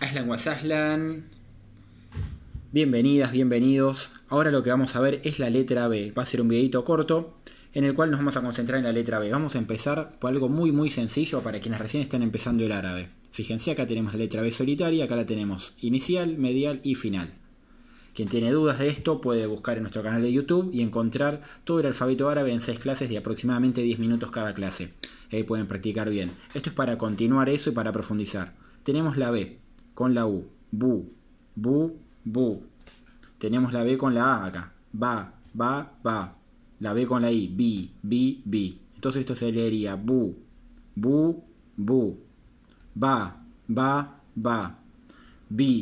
Aslan Wasaslan. Bienvenidas, bienvenidos. Ahora lo que vamos a ver es la letra B. Va a ser un videito corto en el cual nos vamos a concentrar en la letra B. Vamos a empezar por algo muy muy sencillo para quienes recién están empezando el árabe. Fíjense, acá tenemos la letra B solitaria, acá la tenemos inicial, medial y final. Quien tiene dudas de esto puede buscar en nuestro canal de YouTube y encontrar todo el alfabeto árabe en 6 clases de aproximadamente 10 minutos cada clase. Ahí pueden practicar bien. Esto es para continuar eso y para profundizar. Tenemos la B, con la U. Bu, bu, bu. Tenemos la B con la A acá. Ba, ba, ba. La B con la I. Bi, bi, bi. Entonces esto se leería bu, bu, bu. Ba, ba, ba. Bi,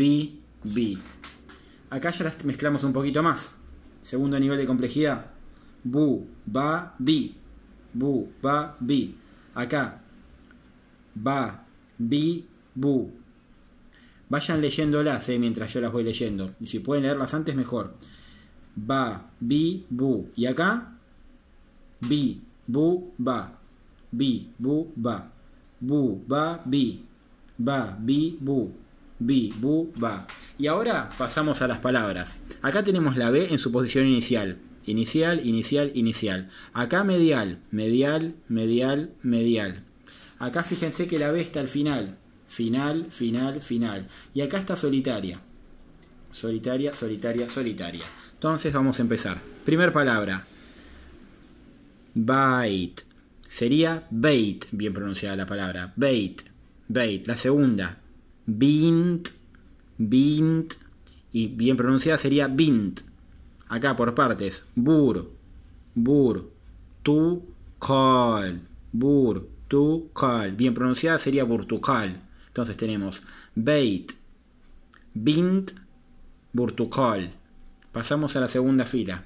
bi, bi. Acá ya las mezclamos un poquito más. Segundo nivel de complejidad. Bu, ba, bi. Bu, ba, bi. Acá. Ba, bi, bu. Vayan leyéndolas eh, mientras yo las voy leyendo. Y si pueden leerlas antes, mejor. Ba, bi, bu. Y acá, bi, bu, ba. Bi, bu, ba. Bu, ba, bi. Ba, bi, bu. Bi, bu, ba. Y ahora pasamos a las palabras. Acá tenemos la B en su posición inicial. Inicial, inicial, inicial. Acá medial, medial, medial, medial. Acá fíjense que la B está al final final, final, final. Y acá está solitaria. Solitaria, solitaria, solitaria. Entonces vamos a empezar. Primer palabra. Bait. Sería bait, bien pronunciada la palabra. Bait. Bait. La segunda. Bint. Bint. Y bien pronunciada sería bint. Acá por partes. Bur. Bur. Tu. Call. Bur. Tu. Call. Bien pronunciada sería burtucal. Entonces tenemos Beit, Bint, Burtukal. Pasamos a la segunda fila.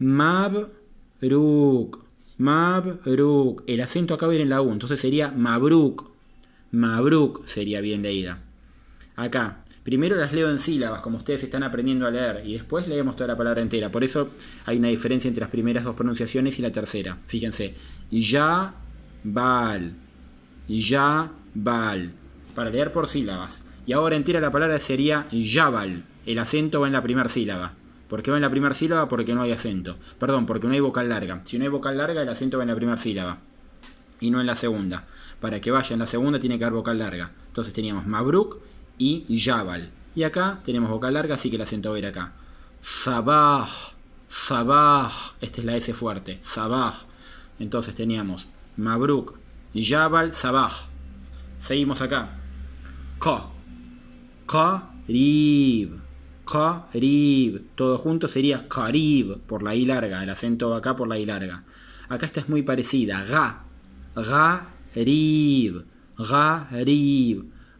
Mabruk. Mabruk. El acento acá va en la U, entonces sería Mabruk. Mabruk sería bien leída. Acá, primero las leo en sílabas, como ustedes están aprendiendo a leer, y después leemos toda la palabra entera. Por eso hay una diferencia entre las primeras dos pronunciaciones y la tercera. Fíjense, ya bal, ya Baal, para leer por sílabas. Y ahora entera la palabra sería Yabal. El acento va en la primera sílaba. ¿Por qué va en la primera sílaba? Porque no hay acento. Perdón, porque no hay vocal larga. Si no hay vocal larga, el acento va en la primera sílaba. Y no en la segunda. Para que vaya en la segunda tiene que haber vocal larga. Entonces teníamos Mabruk y Yabal. Y acá tenemos vocal larga, así que el acento va a ir acá. Sabah, Sabah. Esta es la S fuerte. Sabah. Entonces teníamos Mabruk, Yabal, Sabah. Seguimos acá. Ka. Karib. rib Todo junto sería Karib por la I larga. El acento va acá por la I larga. Acá esta es muy parecida. Ga. Garib.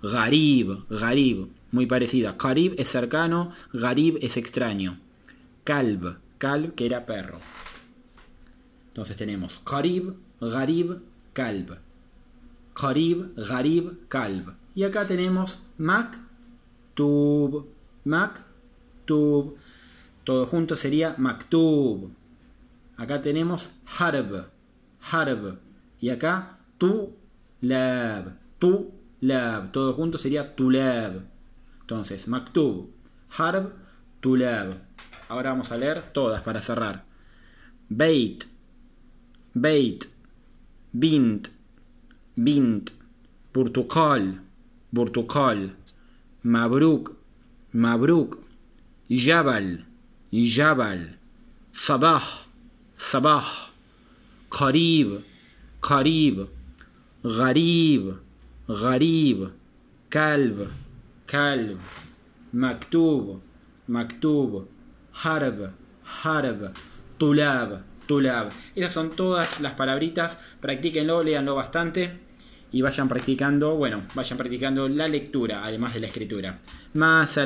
Garib. Garib. Muy parecida. Karib es cercano. Garib es extraño. Kalb. Kalb que era perro. Entonces tenemos Karib, Garib, Kalb. Harib, Garib, Kalb. Y acá tenemos MAC, tub, MAC, tub. Todo junto sería Maktub. Acá tenemos Harb, Harb. Y acá LAB. Tu LAB. Todo junto sería lab. Entonces, Maktub, Harb, Tulab. Ahora vamos a leer todas para cerrar. Beit, Beit, Bint bint, Portugal, Portugal, mabruk, mabruk, jabal, jabal, sabah, sabah, karib, karib, GARIB... GARIB... kalb, kalb, maktub, maktub, harb, harb, tulab, tulab. Esas son todas las palabritas, practíquenlo, leanlo bastante y vayan practicando, bueno, vayan practicando la lectura, además de la escritura. Más